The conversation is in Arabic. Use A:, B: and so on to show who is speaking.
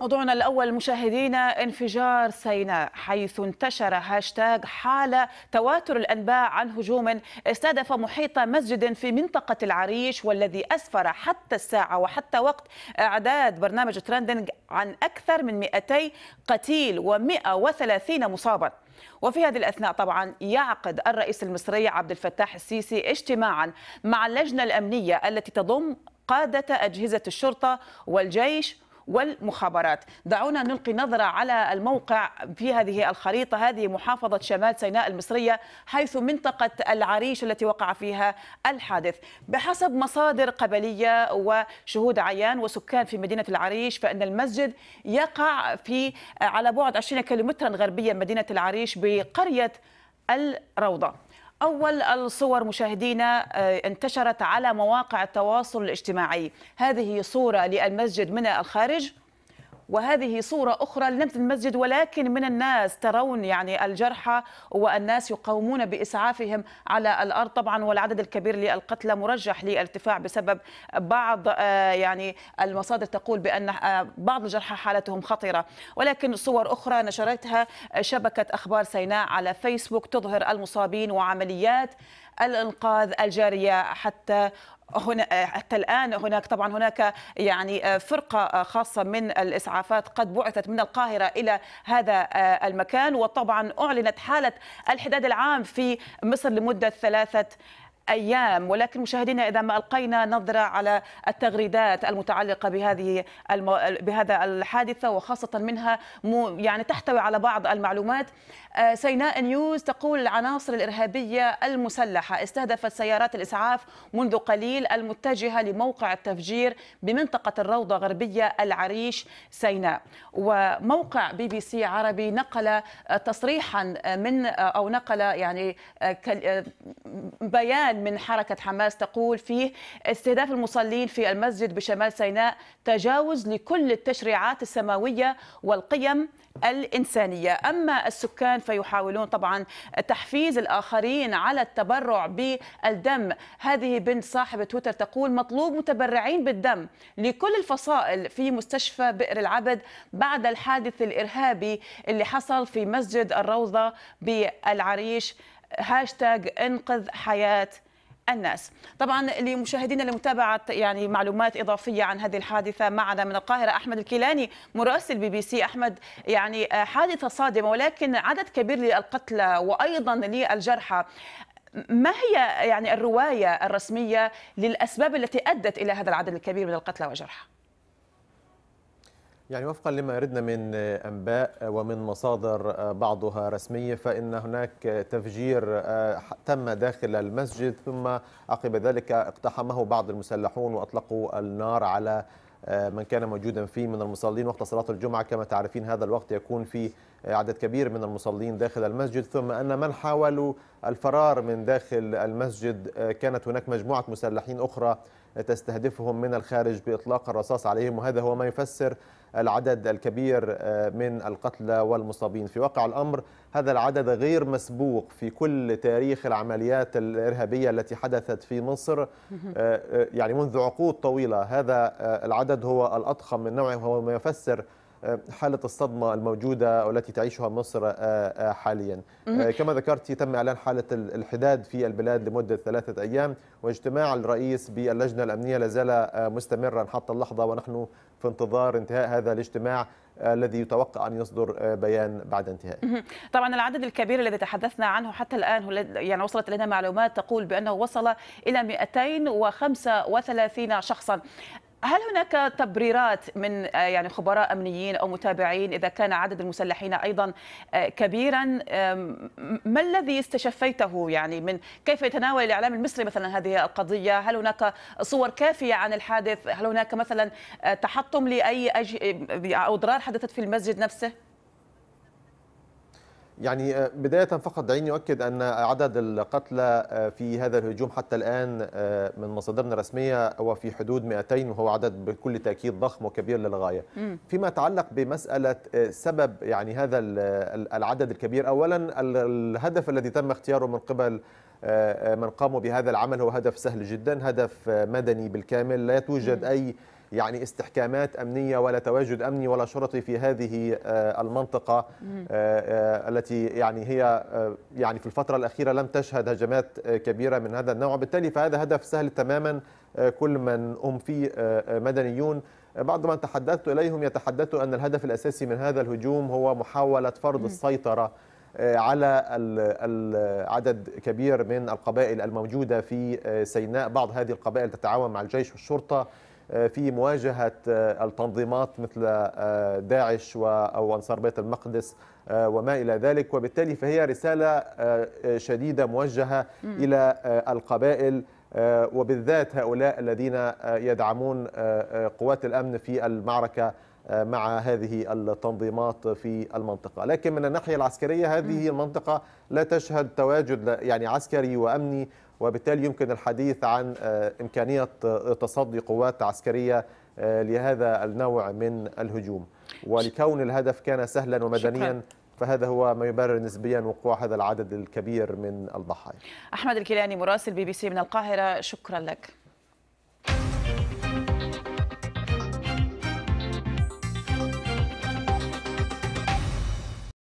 A: موضوعنا الأول مشاهدينا انفجار سيناء حيث انتشر هاشتاج حالة تواتر الأنباء عن هجوم استهدف محيط مسجد في منطقة العريش والذي أسفر حتى الساعة وحتى وقت إعداد برنامج ترندنج عن أكثر من 200 قتيل و130 مصاباً وفي هذه الأثناء طبعا يعقد الرئيس المصري عبد الفتاح السيسي اجتماعا مع اللجنة الأمنية التي تضم قادة أجهزة الشرطة والجيش والمخابرات دعونا نلقي نظرة على الموقع في هذه الخريطة هذه محافظة شمال سيناء المصرية حيث منطقة العريش التي وقع فيها الحادث بحسب مصادر قبلية وشهود عيان وسكان في مدينة العريش فإن المسجد يقع في على بعد 20 كيلومترا غربيا مدينة العريش بقرية الروضة أول الصور مشاهدينا آه، انتشرت على مواقع التواصل الاجتماعي هذه صورة للمسجد من الخارج وهذه صورة أخرى لم المسجد ولكن من الناس ترون يعني الجرحى والناس يقاومون بإسعافهم على الأرض طبعا والعدد الكبير للقتلى مرجح للارتفاع بسبب بعض آه، يعني المصادر تقول بأن آه، بعض الجرحى حالتهم خطرة ولكن صور أخرى نشرتها شبكة أخبار سيناء على فيسبوك تظهر المصابين وعمليات الإنقاذ الجارية حتى هنا آه، حتى الان هناك طبعا هناك يعني آه، فرقه آه، خاصه من الاسعافات قد بعثت من القاهره الى هذا المكان وطبعا اعلنت حاله الحداد العام في مصر لمده ثلاثه أيام ولكن مشاهدينا إذا ما ألقينا نظرة على التغريدات المتعلقة بهذه الم... بهذا الحادثة وخاصة منها م... يعني تحتوي على بعض المعلومات آه، سيناء نيوز تقول العناصر الإرهابية المسلحة استهدفت سيارات الإسعاف منذ قليل المتجهة لموقع التفجير بمنطقة الروضة غربية العريش سيناء وموقع بي بي سي عربي نقل آه، تصريحا آه، من أو نقل يعني بيان بيان من حركة حماس تقول فيه استهداف المصلين في المسجد بشمال سيناء تجاوز لكل التشريعات السماوية والقيم الإنسانية أما السكان فيحاولون طبعا تحفيز الآخرين على التبرع بالدم هذه بنت صاحبة تويتر تقول مطلوب متبرعين بالدم لكل الفصائل في مستشفى بئر العبد بعد الحادث الإرهابي اللي حصل في مسجد الروضة بالعريش هاشتاج انقذ حياه الناس طبعا لمشاهدينا لمتابعة يعني معلومات إضافية عن هذه الحادثة معنا من القاهرة أحمد الكيلاني مراسل بي بي سي أحمد يعني حادثة صادمة ولكن عدد كبير للقتلى وأيضا للجرحى ما هي يعني الرواية الرسمية للأسباب التي أدت إلى هذا العدد الكبير من القتلى والجرحى؟
B: يعني وفقا لما يردنا من انباء ومن مصادر بعضها رسميه فان هناك تفجير آه، تم داخل المسجد ثم عقب ذلك اقتحمه بعض المسلحون واطلقوا النار على آه، من كان موجودا فيه من المصلين وقت صلاه الجمعه كما تعرفين هذا الوقت يكون فيه عدد كبير من المصلين داخل المسجد ثم أن من حاولوا الفرار من داخل المسجد آه، كانت هناك مجموعة مسلحين أخرى تستهدفهم من الخارج بإطلاق الرصاص عليهم وهذا هو ما يفسر العدد الكبير آه، من القتلى والمصابين في واقع الأمر هذا العدد غير مسبوق في كل تاريخ العمليات الإرهابية التي حدثت في مصر آه، يعني منذ عقود طويلة هذا العدد هو الأضخم من نوعه وهو ما يفسر حالة الصدمة الموجودة والتي تعيشها مصر آه، آه، حاليا آه، كما ذكرت تم إعلان حالة الحداد في البلاد لمدة ثلاثة أيام واجتماع الرئيس باللجنة الأمنية لازال مستمرا حتى اللحظة ونحن في انتظار انتهاء هذا الاجتماع الذي يتوقع أن يصدر بيان بعد انتهائه
A: طبعا العدد الكبير الذي تحدثنا عنه حتى الآن يعني وصلت لنا معلومات تقول بأنه وصل إلى 235 شخصا هل هناك تبريرات من آه، يعني خبراء امنيين او متابعين اذا كان عدد المسلحين ايضا آه، كبيرا ما الذي استشفيته يعني من كيف يتناول الاعلام المصري مثلا هذه القضيه هل هناك صور كافيه عن الحادث هل هناك مثلا آه، تحطم لاي أج... او اضرار حدثت في المسجد نفسه
B: يعني آه، بداية فقط دعيني أؤكد أن عدد القتلى آه، في هذا الهجوم حتى الآن آه، من مصادرنا الرسمية هو في حدود 200 وهو عدد بكل تأكيد ضخم وكبير للغاية فيما يتعلق بمسألة سبب يعني هذا العدد الكبير أولا الهدف الذي تم اختياره من قبل من قاموا بهذا العمل هو هدف سهل جدا هدف مدني بالكامل لا توجد أي يعني استحكامات أمنية ولا تواجد أمني ولا شرطي في هذه آه، المنطقة آه، آه، التي يعني هي يعني في الفترة الأخيرة لم تشهد هجمات كبيرة من هذا النوع بالتالي فهذا هدف سهل تماما كل من هم فيه مدنيون بعض من تحدثت إليهم يتحدثوا أن الهدف الأساسي من هذا الهجوم هو محاولة فرض السيطرة على عدد كبير من القبائل الموجودة في سيناء بعض هذه القبائل تتعاون مع الجيش والشرطة آه، في مواجهة آه، التنظيمات مثل آه، داعش أو أنصار بيت المقدس وما إلى ذلك وبالتالي فهي رسالة شديدة موجهة إلى القبائل وبالذات هؤلاء الذين يدعمون قوات الأمن في المعركة مع هذه التنظيمات في المنطقة لكن من الناحية العسكرية هذه المنطقة لا تشهد تواجد يعني عسكري وأمني وبالتالي يمكن الحديث عن آه، إمكانية آه، تصدي قوات عسكرية آه، لهذا النوع من الهجوم ولكون الهدف كان سهلا ومدنيا فهذا هو ما يبرر نسبيا وقوع هذا العدد الكبير من الضحايا
A: أحمد الكيلاني مراسل بي بي سي من القاهرة شكرا لك